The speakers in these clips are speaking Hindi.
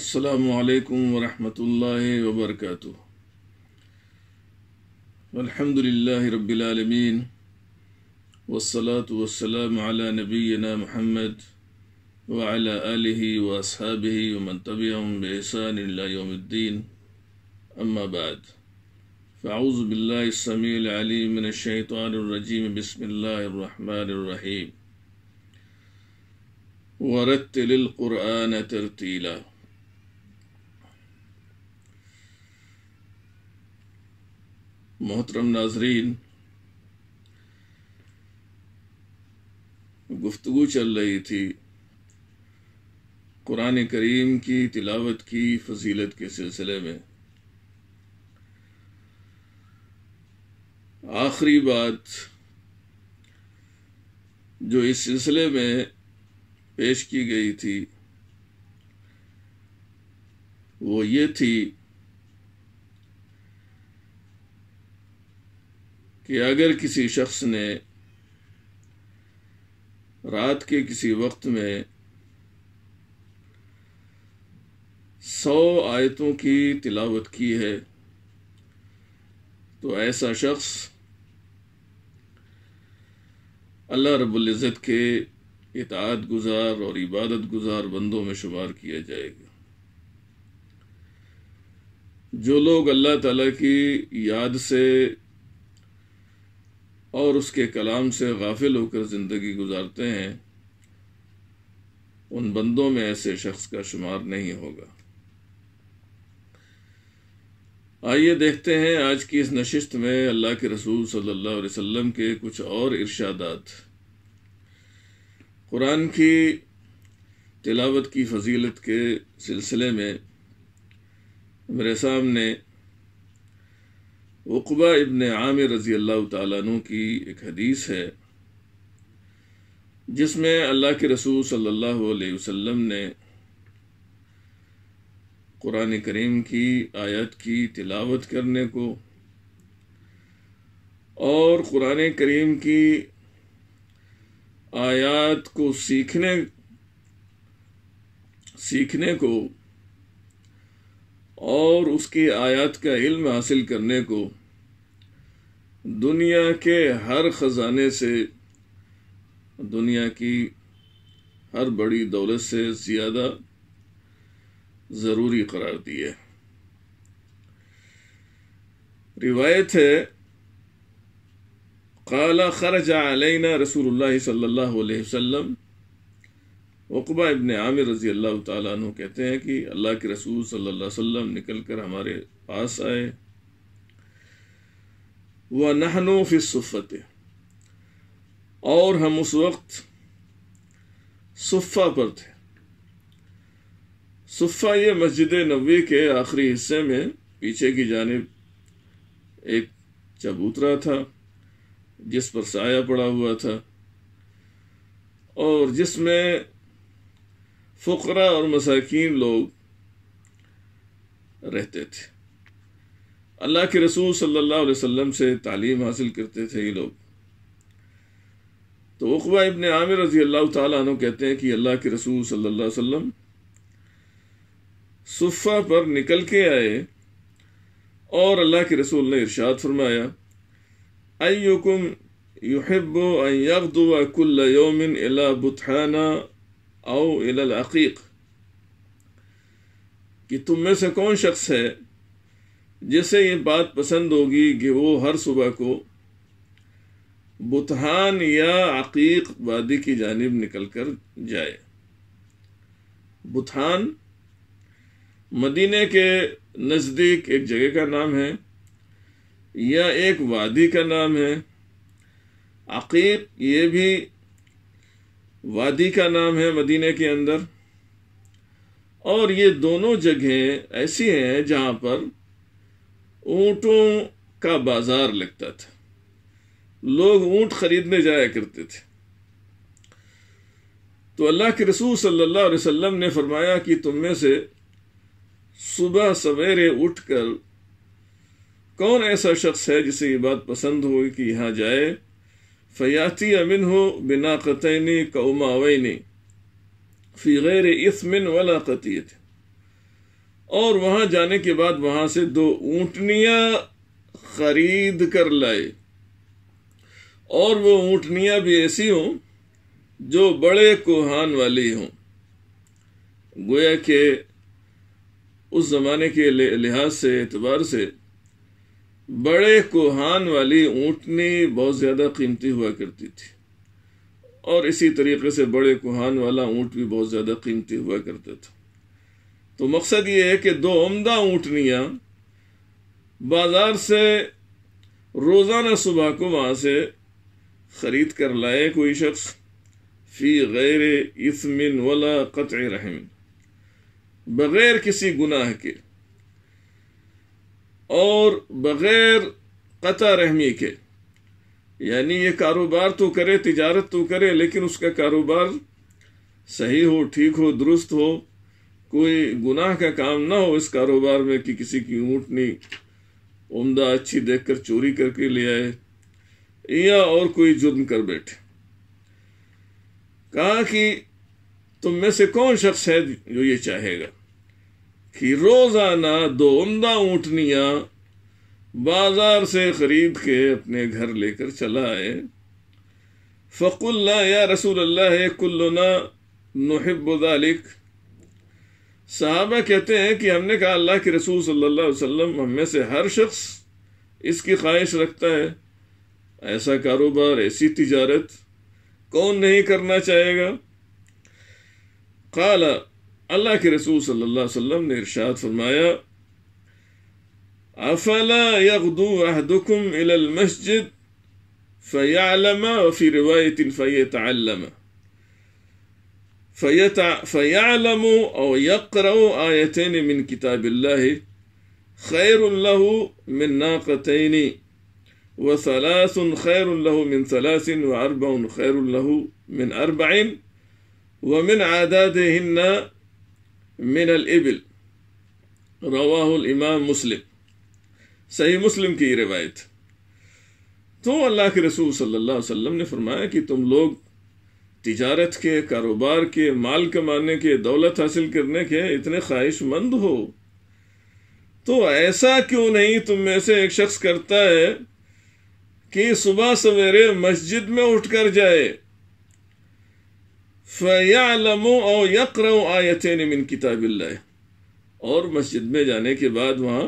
السلام عليكم ورحمة الله وبركاته والحمد لله رب العالمين والصلاة والسلام على نبينا محمد وعلى آله وأصحابه ومن تبعهم بإحسان إلى يوم الدين أما بعد فأعوذ بالله السميع العليم من الشيطان الرجيم بسم الله الرحمن الرحيم ورتل القرآن ترتيلاً मोहतरम नाजरीन गुफ्तु चल रही थी कुरान करीम की तिलावत की फजीलत के सिलसिले में आखिरी बात जो इस सिलसिले में पेश की गई थी वो ये थी कि अगर किसी शख्स ने रात के किसी वक्त में सौ आयतों की तिलावत की है तो ऐसा शख्स अल्लाह रबुल्ज़त के इतात गुजार और इबादत गुजार बंदों में शुमार किया जाएगा जो लोग अल्लाह ताला की याद से और उसके कलाम से गाफिल होकर ज़िंदगी गुजारते हैं उन बंदों में ऐसे शख्स का शुमार नहीं होगा आइए देखते हैं आज की इस नशिस्त में अल्लाह के रसूल सल्लल्लाहु अलैहि वसल्लम के कुछ और इर्शादात कुरान की तिलावत की फजीलत के सिलसिले में मेरे सामने उकबा इबन आमिर रज़ी अल्लाह तु की एक हदीस है जिसमें अल्लाह के रसूल सल्लल्लाहु अलैहि वसल्लम ने कुरान करीम की आयत की तिलावत करने को और कुरान करीम की आयत को सीखने सीखने को और उसकी आयत का इल्म हासिल करने को दुनिया के हर ख़जाने से दुनिया की हर बड़ी दौलत से ज़्यादा ज़रूरी करार दी है रिवायत है काला खरजा अलैना रसूलुल्लाह सल्लल्लाहु अलैहि वसल्लम उकबा इबन आमिर रजी अल्लाह तु कहते हैं कि अल्लाह के रसूल सल्लल्लाहु अलैहि वसल्लम निकल कर हमारे पास आए व नहनो फिसफ़त और हम उस वक्त सुफ़ा पर थे सुफ़ा ये मस्जिद नबी के आखिरी हिस्से में पीछे की जानब एक चबूतरा था जिस पर साया पड़ा हुआ था और जिसमें फ़ुकरा और मसाकिन लोग रहते थे अल्लाह के रसूल सल्लल्लाहु अलैहि वसल्लम से तालीम हासिल करते थे ये लोग तो उकबा इबन आमिर रजी अल्लाह तु कहते हैं कि अल्लाह के रसूल सल्लल्लाहु अलैहि वसल्लम सुफ़ा पर निकल के आए और अल्लाह के रसूल ने इरशाद फरमाया अयुकुम युहब्बु अन यगदुवा कुल्ल यौमिन इला बुथाना आओ इलल कि तुम में से कौन शख्स है जिसे ये बात पसंद होगी कि वो हर सुबह को बुतहान या अकीक वादी की जानब निकल कर जाए बुतहान मदीने के नज़दीक एक जगह का नाम है या एक वादी का नाम है अकीक ये भी वादी का नाम है मदीने के अंदर और ये दोनों जगह ऐसी हैं जहां पर ऊंटों का बाजार लगता था लोग ऊंट खरीदने जाया करते थे तो अल्लाह के रसूल सल्लल्लाहु अलैहि वसल्लम ने फरमाया कि तुम में से सुबह सवेरे उठकर कौन ऐसा शख्स है जिसे ये बात पसंद हो कि यहां जाए फ़याती अमिन हो बिना कतनी कौमावैनी फ़ी गैर इसमिन वला कतीत और वहाँ जाने के बाद वहाँ से दो ऊँटनियाँ खरीद कर लाए और वो ऊँटनियाँ भी ऐसी हों जो बड़े कोहान वाली हों गोया के उस ज़माने के लिहाज से एतबार से बड़े कोहान वाली ऊँटनी बहुत ज़्यादा कीमती हुआ करती थी और इसी तरीके से बड़े कुहान वाला ऊँट भी बहुत ज़्यादा कीमती हुआ करता था तो मकसद ये है कि दो उमदा ऊँटनियाँ बाज़ार से रोज़ाना सुबह को वहाँ से ख़रीद कर लाए कोई शख्स फ़ी गैर इसमिन वाला क़त रहमिन बग़ैर किसी गुनाह के और बग़ैर कता रहमी के यानी ये कारोबार तो करे तिजारत तो करे लेकिन उसका कारोबार सही हो ठीक हो दुरुस्त हो कोई गुनाह का काम ना हो इस कारोबार में कि किसी की ऊँटनी उमदा अच्छी देख कर चोरी करके ले आए या और कोई जुर्म कर बैठे कहा कि तुम में से कौन शख्स है जो ये चाहेगा कि रोजाना दो उमदा ऊँटनियाँ बाजार से खरीद के अपने घर लेकर चला आए फ़कुल्ला या रसूल अल्लाह कुल्लुना नहबलिक साहबा कहते हैं कि हमने कहा अल्लाह के रसूल सल्लल्लाहु अलैहि वसल्लम हम में से हर शख्स इसकी ख्वाहिश रखता है ऐसा कारोबार ऐसी तिजारत कौन नहीं करना चाहेगा काला الله کی رسول صلی اللہ علیہ وسلم نے ارشاد فرمایا افلا یغدو احدکم الى المسجد فیعلم وفی روایت فیتعلم فیتع فیعلم او یقرأ آیتین من کتاب اللہ خیر له من ناقتین وثلاث خیر له من ثلاث واربع خیر له من اربع ومن عادادهن मिन इबिल रवाहुल इमाम मुस्लिम सही मुस्लिम की रिवायत तो अल्लाह के रसूल सल्लल्लाहु अलैहि वसल्लम ने फरमाया कि तुम लोग तिजारत के कारोबार के माल कमाने के दौलत हासिल करने के इतने ख्वाहिशमंद हो तो ऐसा क्यों नहीं तुम में से एक शख्स करता है कि सुबह सवेरे मस्जिद में उठ कर जाए फ़यालमो और यकर आयतन मिन किताब और मस्जिद में जाने के बाद वहाँ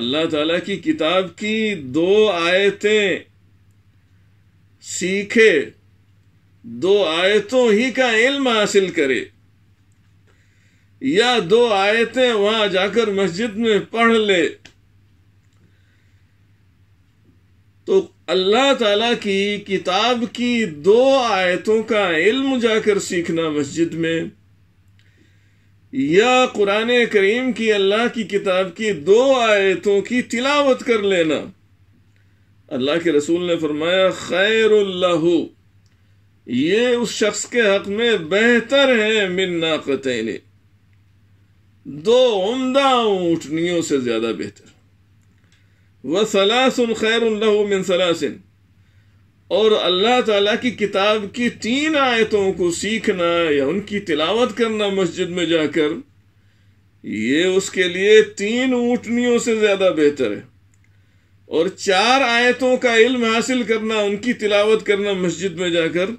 अल्लाह ताला की किताब की दो आयतें सीखे दो आयतों ही का इल्म हासिल करे या दो आयतें वहाँ जाकर मस्जिद में पढ़ ले तो अल्लाह ताला की किताब की दो आयतों का इल्म जाकर सीखना मस्जिद में या कुरान करीम की अल्लाह की किताब की दो आयतों की तिलावत कर लेना अल्लाह के रसूल ने फरमाया खैर ये उस शख्स के हक में बेहतर है मिन्ना कतने दो उमदा ऊँटनियों से ज्यादा बेहतर व सलासन खैर सलासिन और अल्लाह ताला की किताब की तीन आयतों को सीखना या उनकी तिलावत करना मस्जिद में जाकर ये उसके लिए तीन ऊँटनियों से ज़्यादा बेहतर है और चार आयतों का इल्म हासिल करना उनकी तिलावत करना मस्जिद में जाकर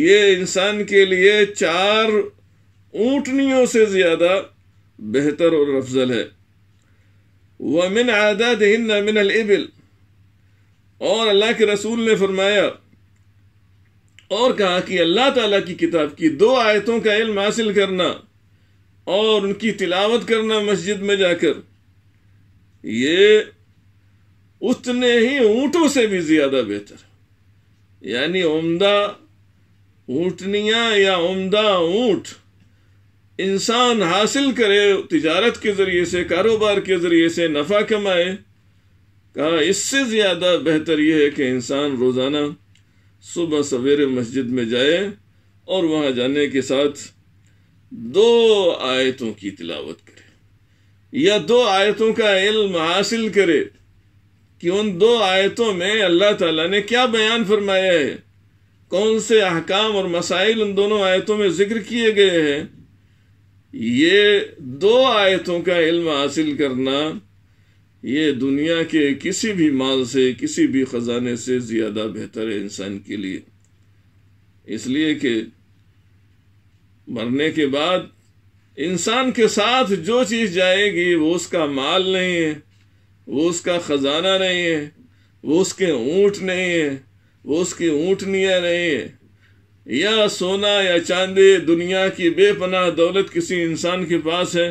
ये इंसान के लिए चार ऊँटनियों से ज़्यादा बेहतर और अफजल है वमिन आदात मिन इबिल और अल्लाह के रसूल ने फरमाया और कहा कि अल्लाह ताला की किताब की दो आयतों का इल्म हासिल करना और उनकी तिलावत करना मस्जिद में जाकर ये उतने ही ऊँटों से भी ज़्यादा बेहतर यानी उम्दा ऊँटनियाँ या उम्दा ऊँट इंसान हासिल करे तजारत के ज़रिए से कारोबार के ज़रिए से नफ़ा कमाए कहा इससे ज़्यादा बेहतर यह है कि इंसान रोज़ाना सुबह सवेरे मस्जिद में जाए और वहां जाने के साथ दो आयतों की तिलावत करे या दो आयतों का इल्म हासिल करे कि उन दो आयतों में अल्लाह ताला ने क्या बयान फरमाया है कौन से अहकाम और मसाइल उन दोनों आयतों में जिक्र किए गए हैं ये दो आयतों का इल्म हासिल करना ये दुनिया के किसी भी माल से किसी भी ख़जाने से ज़्यादा बेहतर है इंसान के लिए इसलिए कि मरने के बाद इंसान के साथ जो चीज़ जाएगी वो उसका माल नहीं है वो उसका ख़जाना नहीं है वो उसके ऊँट नहीं है वो उसकी ऊँटनियाँ नहीं है या सोना या चांदी दुनिया की बेपनाह दौलत किसी इंसान के पास है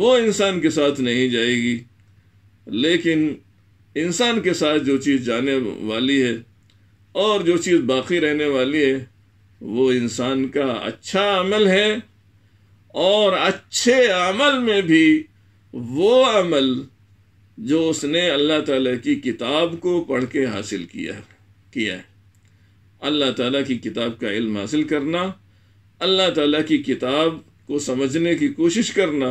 वो इंसान के साथ नहीं जाएगी लेकिन इंसान के साथ जो चीज़ जाने वाली है और जो चीज़ बाकी रहने वाली है वो इंसान का अच्छा अमल है और अच्छे अमल में भी वो अमल जो उसने अल्लाह ताला की किताब को पढ़ के हासिल किया किया है अल्लाह ताला की किताब का इल्म हासिल करना अल्लाह ताला की किताब को समझने की कोशिश करना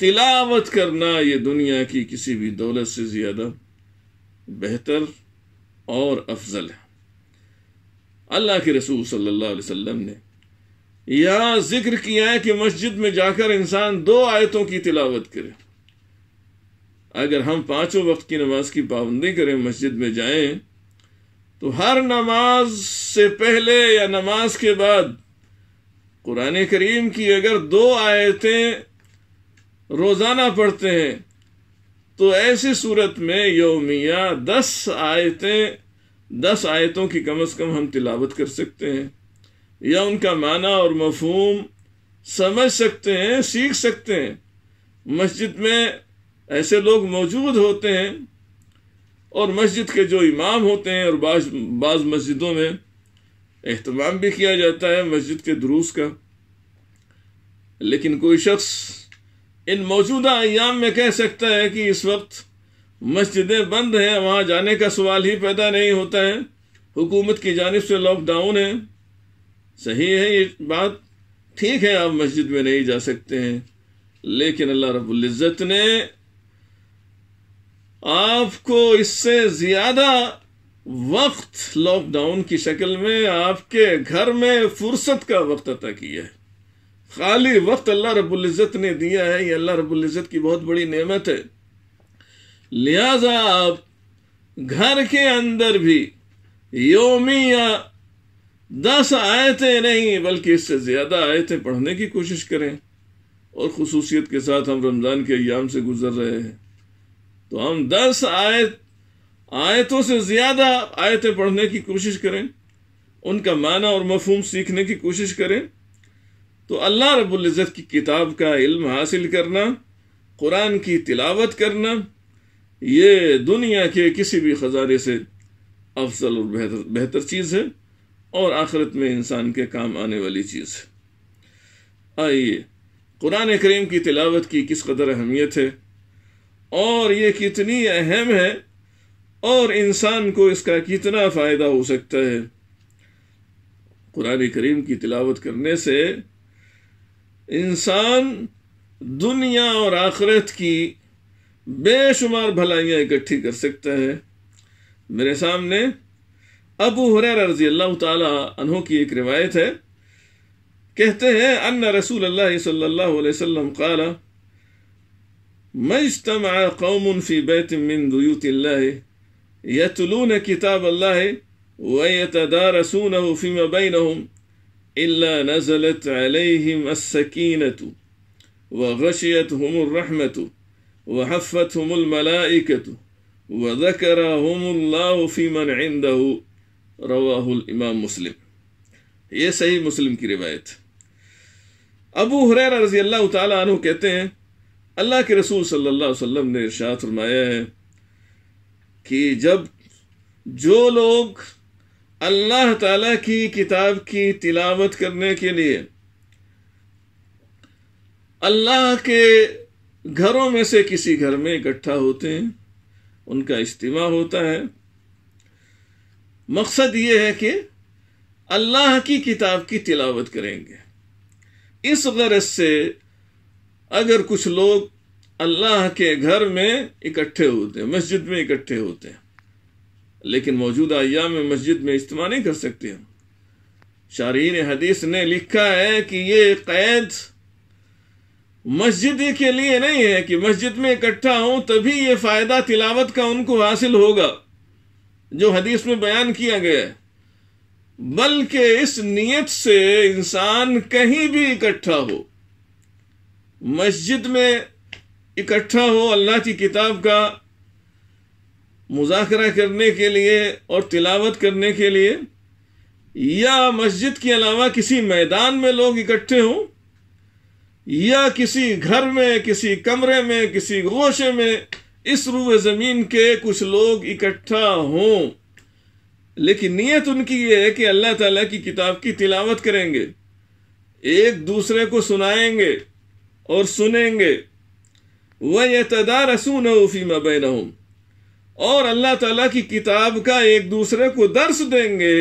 तिलावत करना ये दुनिया की किसी भी दौलत से ज़्यादा बेहतर और अफजल है अल्लाह के रसूल सल्लल्लाहु अलैहि वसल्लम ने यह जिक्र किया है कि मस्जिद में जाकर इंसान दो आयतों की तिलावत करे अगर हम पांचों वक्त की नमाज की पाबंदी करें मस्जिद में जाएं तो हर नमाज से पहले या नमाज के बाद कुरान करीम की अगर दो आयतें रोज़ाना पढ़ते हैं तो ऐसी सूरत में योमिया दस आयतें दस आयतों की कम अज़ कम हम तिलावत कर सकते हैं या उनका माना और मफहम समझ सकते हैं सीख सकते हैं मस्जिद में ऐसे लोग मौजूद होते हैं और मस्जिद के जो इमाम होते हैं और बाज बाज़ मस्जिदों में एहतमाम भी किया जाता है मस्जिद के दुरूस का लेकिन कोई शख्स इन मौजूदा अयाम में कह सकता है कि इस वक्त मस्जिदें बंद हैं वहाँ जाने का सवाल ही पैदा नहीं होता है हुकूमत की जानब से लॉकडाउन है सही है ये बात ठीक है आप मस्जिद में नहीं जा सकते हैं लेकिन अल्लाह रबुल्ज़त ने आपको इससे ज्यादा वक्त लॉकडाउन की शक्ल में आपके घर में फुर्सत का वक्त अता किया है खाली वक्त अल्लाह रबुल्ज़त ने दिया है ये अल्लाह रबुल्ज़त की बहुत बड़ी नेमत है लिहाजा आप घर के अंदर भी योमिया दस आयतें नहीं बल्कि इससे ज़्यादा आयतें पढ़ने की कोशिश करें और खसूसियत के साथ हम रमज़ान के अयाम से गुजर रहे हैं तो हम दस आयत आयतों से ज्यादा आयतें पढ़ने की कोशिश करें उनका माना और मफहम सीखने की कोशिश करें तो अल्लाह रबुल्ज़त की किताब का इल्म हासिल करना कुरान की तिलावत करना ये दुनिया के किसी भी खजाने से अफजल और बेहतर बेहतर चीज़ है और आखिरत में इंसान के काम आने वाली चीज़ है आइए कुरान करीम की तिलावत की किस कदर अहमियत है और ये कितनी अहम है और इंसान को इसका कितना फ़ायदा हो सकता है कुरान करीम की तिलावत करने से इंसान दुनिया और आखरत की बेशुमार भलाइयाँ इकट्ठी कर सकता है मेरे सामने अबू हुर रजी अल्लाह तहों की एक रिवायत है कहते हैं अन्ना रसूल अल्लाह सल्लल्लाहु अलैहि वसल्लम काला ما اجتمع قوم في بيت من بيوت الله يتلون كتاب الله ويتدارسونه فيما بينهم إلا نزلت عليهم السكينة وغشيتهم الرحمة وحفتهم الملائكة وذكرهم الله في من عنده رواه الإمام مسلم یہ صحیح مسلم کی روایت ابو حریر رضی اللہ تعالیٰ عنہ کہتے ہیں अल्लाह के रसूल सल्लल्लाहु अलैहि वसल्लम ने इरशाद फरमाया है कि जब जो लोग अल्लाह ताला की किताब की तिलावत करने के लिए अल्लाह के घरों में से किसी घर में इकट्ठा होते हैं उनका इज्तिमा होता है मकसद ये है कि अल्लाह की किताब की तिलावत करेंगे इस गरज से अगर कुछ लोग अल्लाह के घर में इकट्ठे होते हैं मस्जिद में इकट्ठे होते हैं लेकिन मौजूदा अयाम में मस्जिद में इज्तम नहीं कर सकते हम शारीन हदीस ने लिखा है कि ये कैद मस्जिद के लिए नहीं है कि मस्जिद में इकट्ठा हो तभी ये फायदा तिलावत का उनको हासिल होगा जो हदीस में बयान किया गया है बल्कि इस नीयत से इंसान कहीं भी इकट्ठा हो मस्जिद में इकट्ठा हो अल्लाह की किताब का मुजाकरा करने के लिए और तिलावत करने के लिए या मस्जिद के अलावा किसी मैदान में लोग इकट्ठे हों या किसी घर में किसी कमरे में किसी गोशे में इस रू ज़मीन के कुछ लोग इकट्ठा हों लेकिन नीयत उनकी ये है कि अल्लाह ताला की किताब की तिलावत करेंगे एक दूसरे को सुनाएंगे और सुनेंगे वह तदारसून फीमा बैन और अल्लाह ताला की किताब का एक दूसरे को दर्स देंगे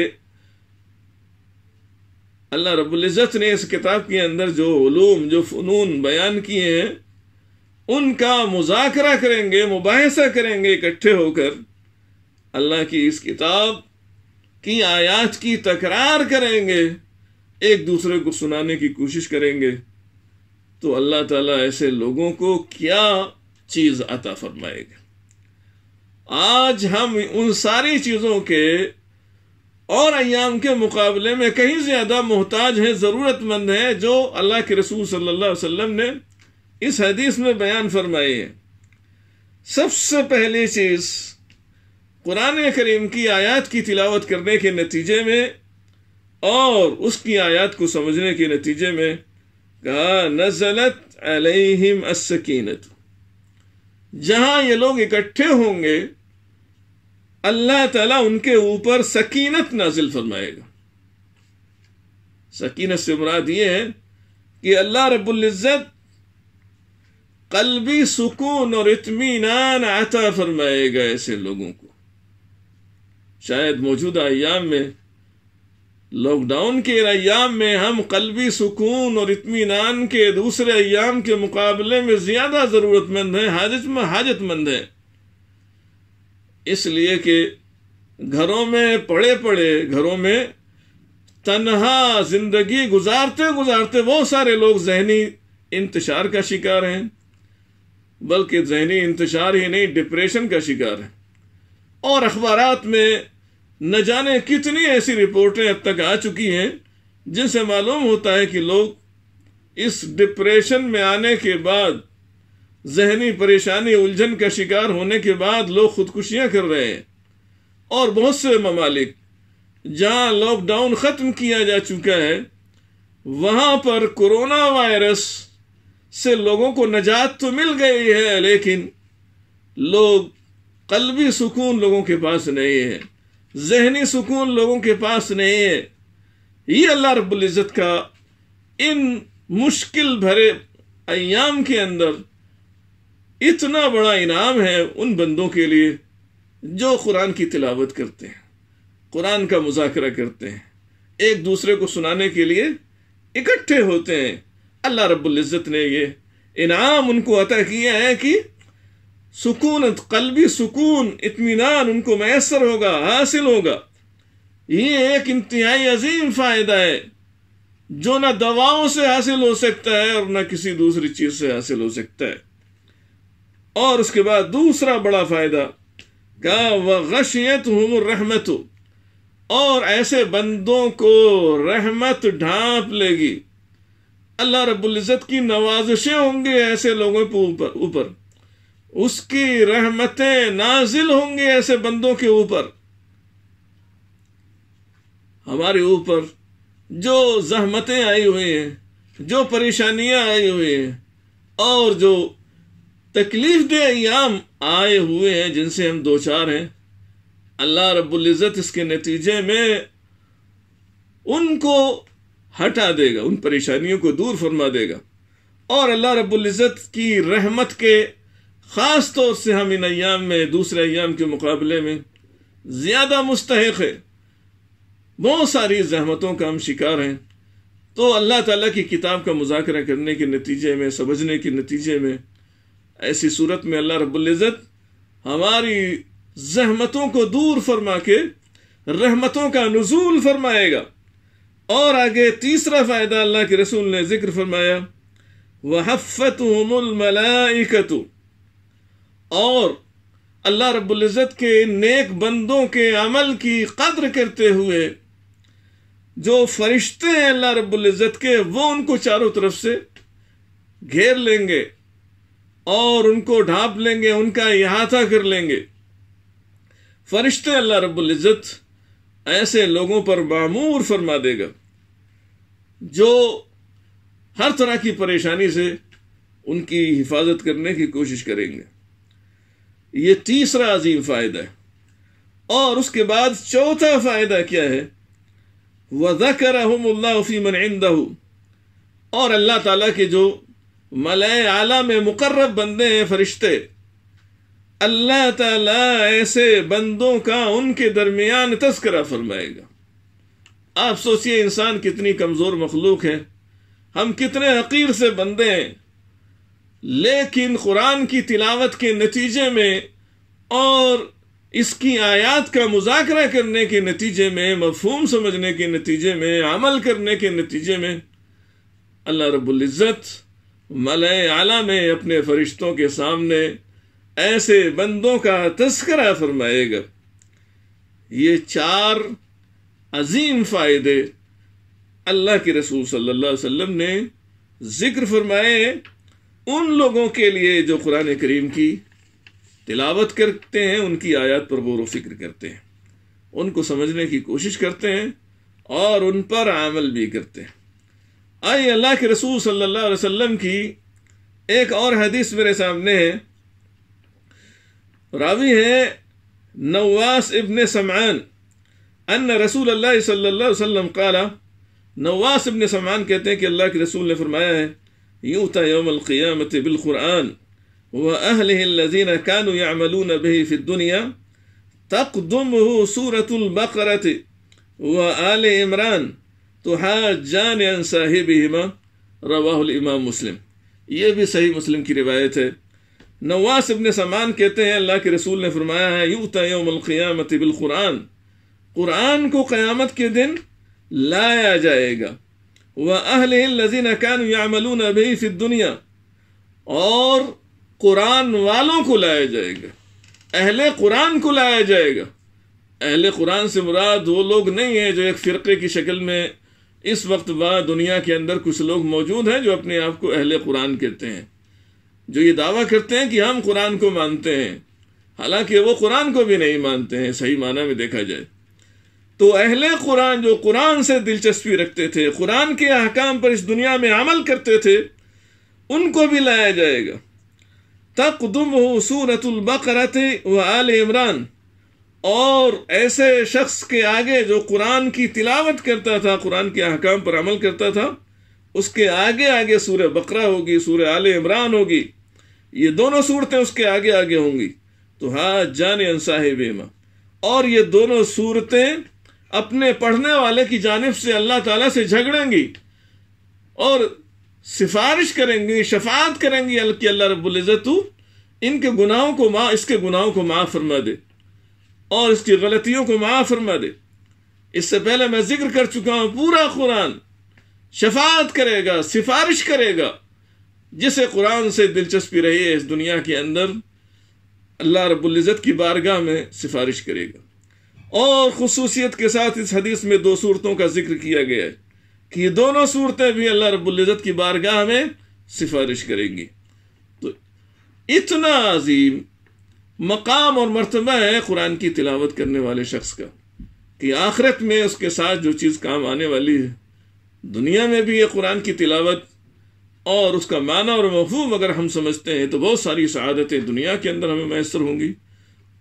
अल्लाह रबुल्ज़त ने इस किताब के अंदर जो ओलूम जो फ़नून बयान किए हैं उनका मुजाकरा करेंगे मुबासा करेंगे इकट्ठे होकर अल्लाह की इस किताब की आयात की तकरार करेंगे एक दूसरे को सुनाने की कोशिश करेंगे तो अल्लाह ताला ऐसे लोगों को क्या चीज अता फरमाएगा आज हम उन सारी चीजों के और अयाम के मुकाबले में कहीं ज्यादा मोहताज हैं जरूरतमंद हैं जो अल्लाह के रसूल सल्लल्लाहु अलैहि वसल्लम ने इस हदीस में बयान फरमाई है सबसे पहली चीज कुरान करीम की आयत की तिलावत करने के नतीजे में और उसकी आयत को समझने के नतीजे में कहा नजलत अलहिम असकीनत जहां ये लोग इकट्ठे होंगे अल्लाह ताला उनके ऊपर सकीनत नाजिल फरमाएगा सकीनत से मुराद ये है कि अल्लाह रबुल्ज़त कलबी सुकून और इतमान आता फरमाएगा ऐसे लोगों को शायद मौजूदा अयाम में लॉकडाउन के इन अयाम में हम कलबी सुकून और इतमान के दूसरे अयाम के मुकाबले में ज़्यादा ज़रूरतमंद हैं हाजत में हाजतमंद हैं इसलिए कि घरों में पड़े पड़े घरों में तनहा ज़िंदगी गुजारते गुजारते बहुत सारे लोग जहनी इंतशार का शिकार हैं बल्कि जहनी इंतशार ही नहीं डिप्रेशन का शिकार है और अखबार में न जाने कितनी ऐसी रिपोर्टें अब तक आ चुकी हैं जिनसे मालूम होता है कि लोग इस डिप्रेशन में आने के बाद जहनी परेशानी उलझन का शिकार होने के बाद लोग खुदकुशियां कर रहे हैं और बहुत से ममालिक जहां लॉकडाउन ख़त्म किया जा चुका है वहां पर कोरोना वायरस से लोगों को नजात तो मिल गई है लेकिन लोग कल भी सुकून लोगों के पास नहीं है जहनी सुकून लोगों के पास नहीं है ये अल्लाह रब्ज़त का इन मुश्किल भरे अयाम के अंदर इतना बड़ा इनाम है उन बंदों के लिए जो कुरान की तिलावत करते हैं कुरान का मुजाकरा करते हैं एक दूसरे को सुनाने के लिए इकट्ठे होते हैं अल्लाह रब्ज़त ने ये इनाम उनको अता किया है कि सुकून कलबी सुकून इतमान उनको मैसर होगा हासिल होगा ये एक इंतहाई अजीम फायदा है जो ना दवाओं से हासिल हो सकता है और ना किसी दूसरी चीज से हासिल हो सकता है और उसके बाद दूसरा बड़ा फायदा का वशियत हूँ रहमत और ऐसे बंदों को रहमत ढांप लेगी अल्लाह रबुल्जत की नवाजिशें होंगे ऐसे लोगों के ऊपर ऊपर उसकी रहमतें नाजिल होंगे ऐसे बंदों के ऊपर हमारे ऊपर जो जहमतें आई हुई हैं जो परेशानियां आई हुई हैं और जो तकलीफ दे अयाम आए हुए हैं जिनसे हम दो चार हैं अल्लाह रबुल्जत इसके नतीजे में उनको हटा देगा उन परेशानियों को दूर फरमा देगा और अल्लाह रबुल्जत की रहमत के ख़ास तौर से हम इन अयाम में दूसरे अयाम के मुकाबले में ज़्यादा मुस्तक है बहुत सारी जहमतों का हम शिकार हैं तो अल्लाह ताला की किताब का मुजाकरा करने के नतीजे में समझने के नतीजे में ऐसी सूरत में अल्लाह रब्ज़त हमारी जहमतों को दूर फरमा के रहमतों का नजूल फरमाएगा और आगे तीसरा फ़ायदा अल्लाह के रसूल ने जिक्र फरमाया वहफ़त मलाइकतु और अल्लाह रबुल्ज़त के नेक बंदों के अमल की कद्र करते हुए जो फरिश्ते हैं अल्लाह रबुल्ज़त के वो उनको चारों तरफ से घेर लेंगे और उनको ढांप लेंगे उनका इहाता कर लेंगे फरिश्ते अल्लाह रब्ज़त ऐसे लोगों पर मामूर फरमा देगा जो हर तरह की परेशानी से उनकी हिफाजत करने की कोशिश करेंगे ये तीसरा अजीम फायदा है और उसके बाद चौथा फायदा क्या है वज़करहमुल्लाफ़ी मन इंदहू और अल्लाह ताला के जो मलय आला में मुकर्रब बंदे हैं फरिश्ते अल्लाह ताला ऐसे बंदों का उनके दरमियान तस्करा फरमाएगा आप सोचिए इंसान कितनी कमज़ोर मखलूक है हम कितने हकीर से बंदे हैं लेकिन कुरान की तिलावत के नतीजे में और इसकी आयात का मुजाकरा करने के नतीजे में मफहूम समझने के नतीजे में अमल करने के नतीजे में अल्लाह रबुल्ज़त मलय आला में अपने फरिश्तों के सामने ऐसे बंदों का तस्करा फरमाएगा ये चार अजीम फ़ायदे अल्लाह के रसूल सल्लल्लाहु अलैहि वसल्लम ने ज़िक्र फरमाए उन लोगों के लिए जो कुरान करीम की तिलावत करते हैं उनकी आयत पर गौर फिक्र करते हैं उनको समझने की कोशिश करते हैं और उन पर अमल भी करते हैं आई अल्लाह के रसूल सल्लल्लाहु अलैहि वसल्लम की एक और हदीस मेरे सामने है रावी है नवास इबन समान अन रसूल अल्लाह सल्लल्लाहु अलैहि वसल्लम काला नवास इबन समान कहते हैं कि अल्लाह के रसूल ने फरमाया है يؤتى يوم القيامة بالقرآن وأهله الذين كانوا يعملون به في الدنيا تقدمه سورة البقرة وآل عمران تحاجان عن صاحبهما رواه الإمام مسلم یہ بھی صحیح مسلم کی روایت ہے نواس ابن سمان کہتے ہیں اللہ کے رسول نے فرمایا ہے یوتا یوم القیامت بالقرآن قرآن کو قیامت کے دن لایا جائے گا व अहल लजीन कान यामलून अभी फिर दुनिया और कुरान वालों को लाया जाएगा अहले कुरान को लाया जाएगा अहल कुरान से मुराद वो लोग नहीं है जो एक फ़िरक़े की शक्ल में इस वक्त व दुनिया के अंदर कुछ लोग मौजूद हैं जो अपने आप को अहल कुरान कहते हैं जो ये दावा करते हैं कि हम कुरान को मानते हैं हालांकि वो कुरान को भी नहीं मानते हैं सही माना में देखा जाए तो अहले कुरान जो कुरान से दिलचस्पी रखते थे कुरान के अहकाम पर इस दुनिया में अमल करते थे उनको भी लाया जाएगा तक दुम सूरतुल्बकरत व आल इमरान और ऐसे शख्स के आगे जो कुरान की तिलावत करता था कुरान के अहकाम पर अमल करता था उसके आगे आगे सूर्य बकरा होगी सूर्य आल इमरान होगी ये दोनों सूरतें उसके आगे आगे होंगी तो हाँ जान साहिब और ये दोनों सूरतें अपने पढ़ने वाले की जानब से अल्लाह ताला से झगड़ेंगी और सिफारिश करेंगी शफात करेंगी कि अल्लाह रब्ज़त तू इनके गुनाहों को माँ इसके गुनाहों को माफ़ फरमा दे और इसकी गलतियों को माफ़ फरमा दे इससे पहले मैं जिक्र कर चुका हूँ पूरा कुरान शफात करेगा सिफारिश करेगा जिसे कुरान से दिलचस्पी रही है इस दुनिया के अंदर अल्लाह रबुल्जत की बारगाह में सिफारिश करेगा और खसूसियत के साथ इस हदीस में दो सूरतों का जिक्र किया गया है कि ये दोनों सूरतें भी अल्लाह रबुल्ज़त की बारगाह में सिफारिश करेंगी तो इतना अजीम मकाम और मरतबा है कुरान की तिलावत करने वाले शख्स का कि आखिरत में उसके साथ जो चीज़ काम आने वाली है दुनिया में भी ये कुरान की तिलावत और उसका माना और महूम अगर हम समझते हैं तो बहुत सारी शहादतें दुनिया के अंदर हमें मैसर होंगी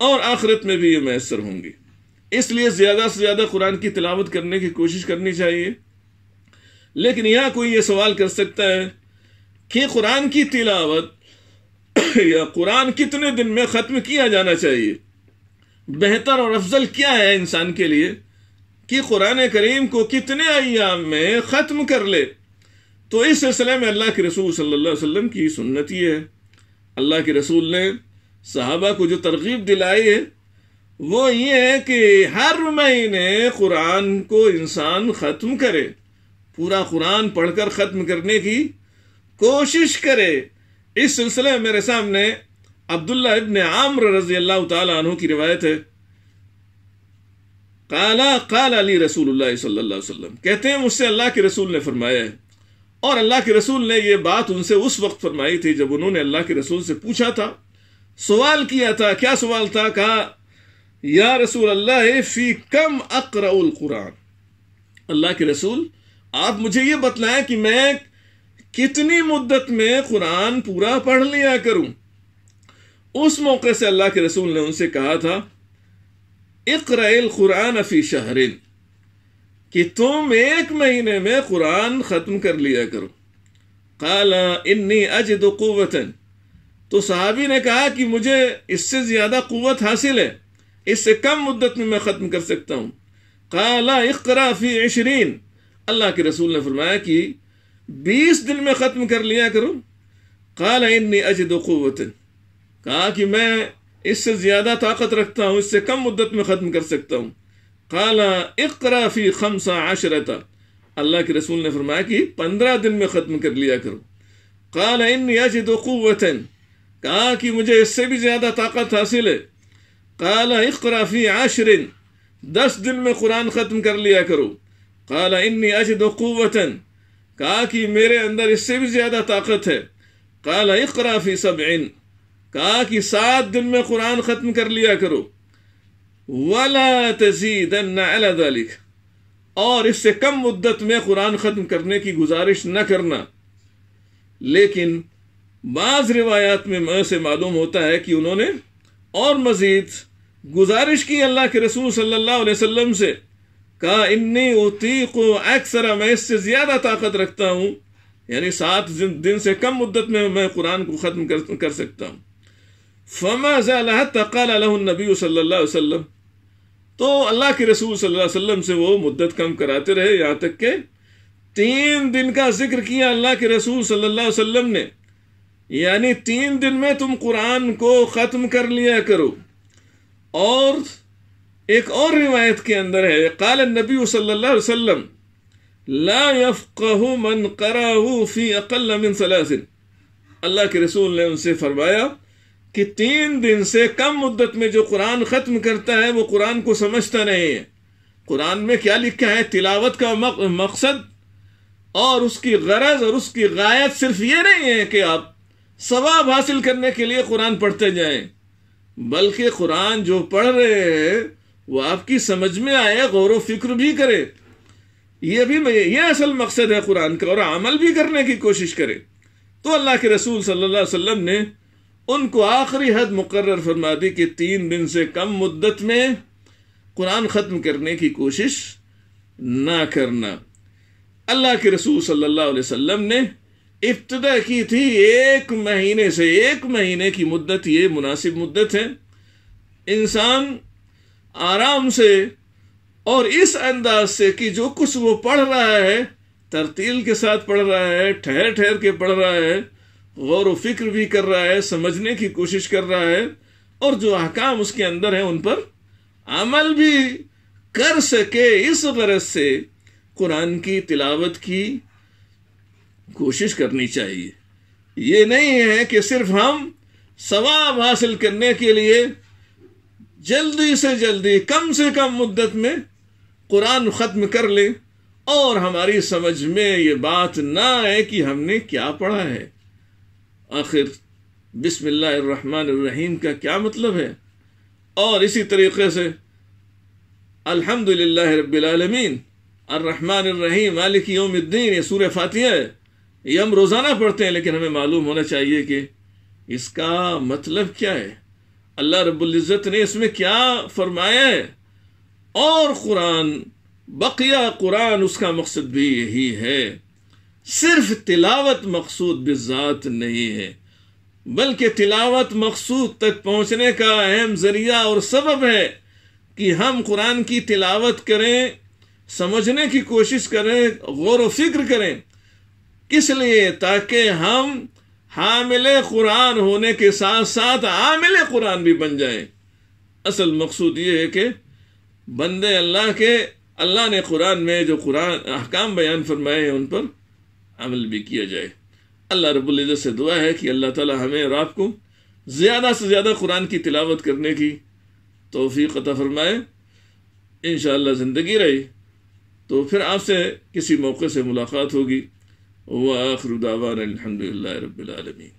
और आखिरत में भी ये मैसर होंगी इसलिए ज़्यादा से ज़्यादा कुरान की तिलावत करने की कोशिश करनी चाहिए लेकिन यहाँ कोई ये सवाल कर सकता है कि कुरान की तिलावत या कुरान कितने दिन में ख़त्म किया जाना चाहिए बेहतर और अफजल क्या है इंसान के लिए कि कुरान करीम को कितने अयाम में ख़त्म कर ले तो इस सिलसिले में अल्लाह के रसूल सल्लल्लाहु अलैहि वसल्लम की सुन्नति है अल्लाह के रसूल ने सहाबा को जो तरगीब दिलाई है वो ये है कि हर महीने कुरान को इंसान ख़त्म करे पूरा कुरान पढ़कर ख़त्म करने की कोशिश करे इस सिलसिले में मेरे सामने अब्दुल्ला इबन आम्र रजी अल्लाह तु की रिवायत है काला काल अली रसूल सल्लाम कहते हैं मुझसे अल्लाह के रसूल ने फरमाया है और अल्लाह के रसूल ने यह बात उनसे उस वक्त फरमाई थी जब उन्होंने अल्लाह के रसूल से पूछा था सवाल किया था क्या सवाल था कहा या रसूल अल्लाह फ़ी कम अक्रउल कुरान अल्लाह के रसूल आप मुझे ये बतलाएं कि मैं कितनी मुद्दत में कुरान पूरा पढ़ लिया करूं उस मौके से अल्लाह के रसूल ने उनसे कहा था इकर कुरान फ़ी शहरिन कि तुम एक महीने में कुरान ख़त्म कर लिया करो काला इन्नी अजद कुवतन तो साहबी ने कहा कि मुझे इससे ज़्यादा कुत हासिल है इससे कम मुद्दत में मैं ख़त्म कर सकता हूँ काला इकरा फी इशरीन अल्लाह के रसूल ने फरमाया कि बीस दिन में ख़त्म कर लिया करो काला इन्नी अजद क़वतन कहा कि मैं इससे ज़्यादा ताकत रखता हूँ इससे कम मुद्दत में ख़त्म कर सकता हूँ काला इकरा फी खमसा आशरता अल्लाह के रसूल ने फरमाया कि पंद्रह दिन में ख़त्म कर लिया करो काला इन्नी अजद क़वतन कहा कि मुझे इससे भी ज़्यादा ताकत हासिल है काल इकरा फी आशरिन दस दिन में कुरान ख़त्म कर लिया करो काल इन्नी अजद क़वतन कहा कि मेरे अंदर इससे भी ज़्यादा ताकत है काल इकरा फी सब कहा कि सात दिन में कुरान ख़त्म कर लिया करो वला तजीदिक और इससे कम मुद्दत में कुरान ख़त्म करने की गुजारिश न करना लेकिन बाज़ रिवायात में से मालूम होता है कि उन्होंने और मज़ीद गुजारिश की अल्लाह के रसूल सल्लल्लाहु अलैहि वसल्लम से कहा इन्नी उतीक अक्सर मैं इससे ज़्यादा ताकत रखता हूँ यानी सात दिन से कम मुद्दत में मैं कुरान को ख़त्म कर, कर सकता हूँ फमा जला तकल नबी तो अल्लाह के रसूल सल्लल्लाहु अलैहि वसल्लम से वो मुद्दत कम कराते रहे यहाँ तक के तीन दिन का जिक्र किया अल्लाह के रसूल सल्लल्लाहु अलैहि वसल्लम ने यानी तीन दिन में तुम कुरान को ख़त्म कर लिया करो और एक और रिवायत के अंदर है काल नबी सल्लल्लाहु अलैहि वसल्लम मन करी अकल मिन सलासिन अल्लाह के रसूल ने उनसे फरमाया कि तीन दिन से कम मुद्दत में जो कुरान ख़त्म करता है वो कुरान को समझता नहीं है कुरान में क्या लिखा है तिलावत का मकसद और उसकी गरज और उसकी गायत सिर्फ ये नहीं है कि आप सवाब हासिल करने के लिए कुरान पढ़ते जाएं बल्कि कुरान जो पढ़ रहे हैं वो आपकी समझ में आए गौर फिक्र भी करे ये भी ये असल मकसद है कुरान का और अमल भी करने की कोशिश करे तो अल्लाह के रसूल सल्लल्लाहु अलैहि वसल्लम ने उनको आखिरी हद मुकर फरमा दी कि तीन दिन से कम मुद्दत में कुरान ख़त्म करने की कोशिश ना करना अल्लाह के रसूल सल्लल्लाहु अलैहि वसल्लम ने इब्तदा की थी एक महीने से एक महीने की मुद्दत ये मुनासिब मुद्दत है इंसान आराम से और इस अंदाज से कि जो कुछ वो पढ़ रहा है तरतील के साथ पढ़ रहा है ठहर ठहर के पढ़ रहा है गौर व फिक्र भी कर रहा है समझने की कोशिश कर रहा है और जो अहकाम उसके अंदर है उन पर अमल भी कर सके इस गरज से कुरान की तिलावत की कोशिश करनी चाहिए ये नहीं है कि सिर्फ हम सवाब हासिल करने के लिए जल्दी से जल्दी कम से कम मुद्दत में कुरान ख़त्म कर लें और हमारी समझ में ये बात ना आए कि हमने क्या पढ़ा है आखिर बिस्मिल्लाहमान का क्या मतलब है और इसी तरीके से अल्हम्दुलिल्लाह रब्बिल आलमीन अर्रहमान रहीम मालिक यौमिद्दीन ये सूर्य फातिहा है ये हम रोज़ाना पढ़ते हैं लेकिन हमें मालूम होना चाहिए कि इसका मतलब क्या है अल्लाह रबुल्जत ने इसमें क्या फरमाया है और कुरान बकिया कुरान उसका मकसद भी यही है सिर्फ तिलावत मकसूद बिजात नहीं है बल्कि तिलावत मकसूद तक पहुंचने का अहम जरिया और सबब है कि हम कुरान की तिलावत करें समझने की कोशिश करें गौर व फिक्र करें किस लिए ताकि हम हामिल कुरान होने के साथ साथ आमिल कुरान भी बन जाएं असल मकसूद ये है कि बंदे अल्लाह के अल्लाह ने कुरान में जो कुरान अहकाम बयान फरमाए हैं उन पर अमल भी किया जाए अल्लाह रबुल्ज़त से दुआ है कि अल्लाह ताला हमें और आपको ज़्यादा से ज़्यादा कुरान की तिलावत करने की तोफ़ी अता फरमाए इन ज़िंदगी रही तो फिर आपसे किसी मौके से मुलाकात होगी वाखरुदावान अलहमदिल्ला रबालमीन